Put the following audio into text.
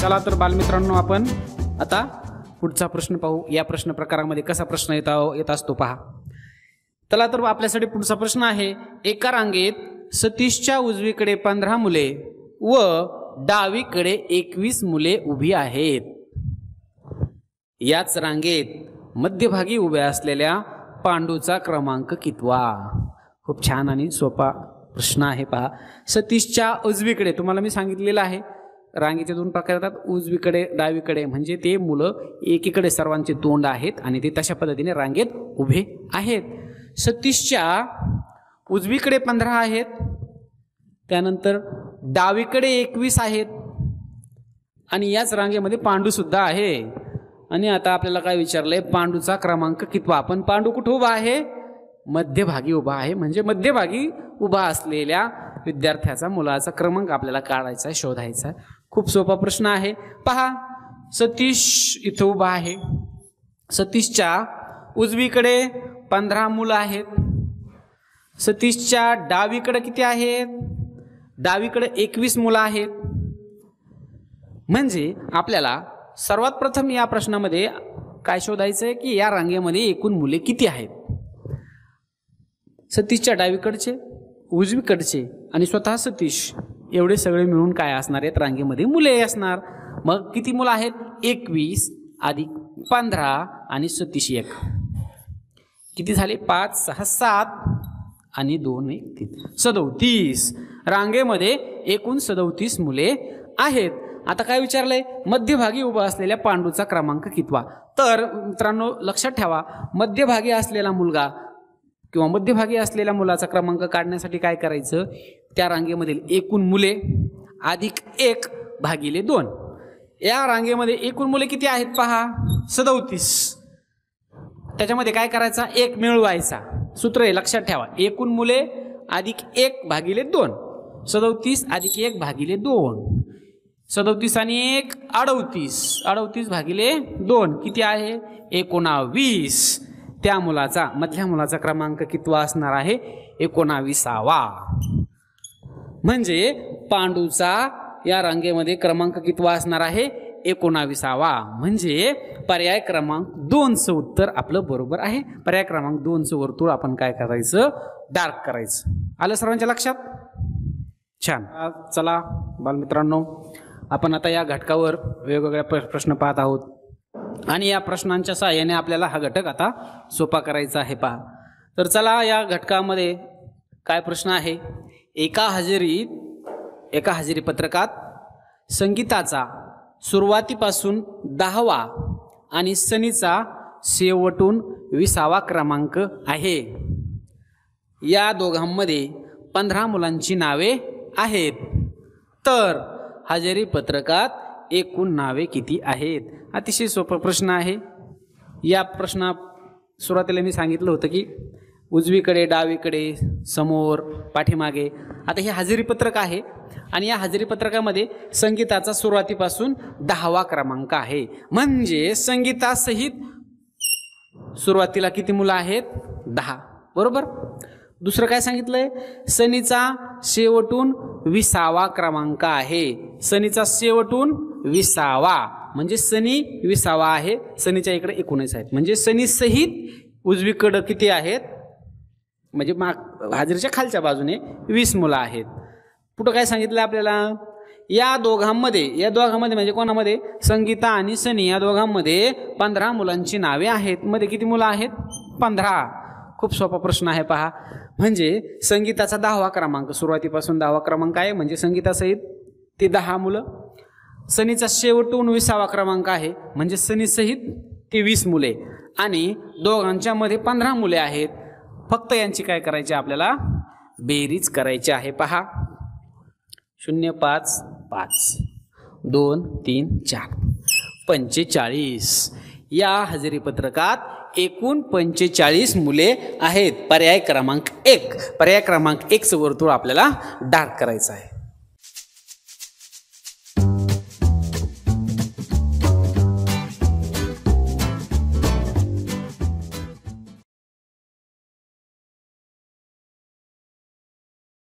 चला तर बालमित्रांनो आपण आता पुढचा प्रश्न पाहू या प्रश्न प्रकारामध्ये कसा प्रश्न येता येत असतो पहा चला तर आपल्यासाठी पुढचा प्रश्न आहे एका रांगेत सतीशच्या उजवीकडे पंधरा मुले व डावीकडे एकवीस मुले उभी आहेत याच रांगेत मध्यभागी उभ्या असलेल्या पांडूचा क्रमांक कितवा खूप छान आणि सोपा प्रश्न आहे पहा सतीशच्या उजवीकडे तुम्हाला मी सांगितलेला आहे रांगेचे दोन प्रकार येतात उजवीकडे डावीकडे म्हणजे ते मुलं एकीकडे सर्वांचे तोंड आहेत आणि ते तशा पद्धतीने रांगेत उभे आहेत सतीशच्या उजवीकडे पंधरा आहेत त्यानंतर डावीकडे एकवीस आहेत आणि याच रांगेमध्ये पांडूसुद्धा आहे आणि आता आपल्याला काय विचारलं आहे पांडूचा क्रमांक कितवा आपण पांडू कुठं उभा आहे मध्यभागी उभा आहे म्हणजे मध्यभागी उभा असलेल्या विद्यार्थ्याचा मुलाचा क्रमांक आपल्याला काढायचा शोधायचा खूप सोपा प्रश्न आहे पहा सतीश इथं उभा आहे सतीशच्या उजवीकडे पंधरा मुलं आहेत सतीशच्या डावीकडे किती आहेत डावीकडे एकवीस मुलं आहेत म्हणजे आपल्याला सर्वात प्रथम या प्रश्नामध्ये काय शोधायचं आहे की या रांगेमध्ये एकूण मुले किती आहेत सतीशच्या डावीकडचे उजवीकडचे आणि स्वतः सतीश एवढे सगळे मिळून काय असणार आहेत रांगेमध्ये मुले असणार मग किती मुलं आहेत एकवीस अधिक पंधरा आणि सत्तीस एक किती झाले पाच सहा सात आणि दोन एक तीन सदोतीस रांगेमध्ये एकूण सदोतीस मुले आहेत आता काय विचारलंय मध्यभागी उभा असलेल्या पांडूचा क्रमांक कितवा तर मित्रांनो लक्षात ठेवा मध्यभागी असलेला मुलगा किंवा मध्यभागी असलेल्या मुलाचा क्रमांक काढण्यासाठी काय करायचं त्या रांगेमधील एकूण मुले अधिक एक भागिले दोन या रांगेमध्ये एकूण मुले किती आहेत पहा सदोतीस त्याच्यामध्ये काय करायचा एक मिळवायचा सूत्र आहे लक्षात ठेवा एकूण मुले अधिक एक भागिले दोन सदोतीस अधिक एक भागिले दोन सदोतीस आणि एक अडौतीस अडवतीस भागिले दोन किती आहे एकोणावीस त्या मुलाचा मधल्या मुलाचा क्रमांक कितवा असणार आहे एकोणावीसावा म्हणजे पांडूचा या रांगेमध्ये क्रमांक कितवा असणार आहे एकोणाविसावा म्हणजे पर्याय क्रमांक दोनचं उत्तर आपलं बरोबर आहे पर्याय क्रमांक दोनचं वर्तुळ आपण काय करायचं डार्क करायचं आलं सर्वांच्या लक्षात छान चला बालमित्रांनो आपण आता या घटकावर वेगवेगळ्या प्रश्न पाहत आहोत आणि या प्रश्नांच्या सहाय्याने आपल्याला हा घटक आता सोपा करायचा आहे पहा तर चला या घटकामध्ये काय प्रश्न आहे एका हजेरीत एका हजेरी पत्रकात संगीताचा सुरुवातीपासून दहावा आणि सनीचा शेवटून विसावा क्रमांक आहे या दोघांमध्ये पंधरा मुलांची नावे आहेत तर हजेरी पत्रकात एकूण नावे किती आहेत अतिशय सोपा प्रश्न आहे या प्रश्ना सुरुवातीला मी सांगितलं होतं की उजवीकडे डावीकडे समोर पाठीमागे आता हे हजेरी पत्रक आहे आणि या हजेरी पत्रकामध्ये संगीताचा सुरुवातीपासून दहावा क्रमांक आहे म्हणजे संगीतासहित सुरुवातीला किती मुलं आहेत दहा बरोबर दुसरं काय सांगितलंय सनीचा शेवटून विसावा क्रमांक आहे सनीचा शेवटून विसावा म्हणजे सनी विसावा आहे सनीच्या इकडे एकोणीस आहेत म्हणजे सनी सहित उजवीकडं किती आहेत म्हणजे माग हाजरीच्या खालच्या बाजूने वीस मुलं आहेत कुठं काय सांगितलं आपल्याला या दोघांमध्ये या दोघांमध्ये म्हणजे कोणामध्ये संगीता आणि सनी या दोघांमध्ये पंधरा मुलांची नावे आहेत मध्ये किती मुलं आहेत पंधरा खूप सोपा प्रश्न आहे पहा म्हणजे संगीताचा दहावा क्रमांक सुरुवातीपासून दहावा क्रमांक आहे म्हणजे संगीतासहित ते दहा मुलं सनीचा शेवटून विसावा क्रमांक आहे म्हणजे सनीसहित ते वीस मुले आणि दोघांच्यामध्ये पंधरा मुले आहेत फक्त यांची काय करायची आपल्याला बेरीज करायची आहे पहा शून्य पाच पाच दोन तीन चार पंचेचाळीस या हजेरी पत्रकात एकूण पंचेचाळीस मुले आहेत पर्याय क्रमांक एक पर्याय क्रमांक एकचं वर्तुळ आपल्याला डार्क करायचं आहे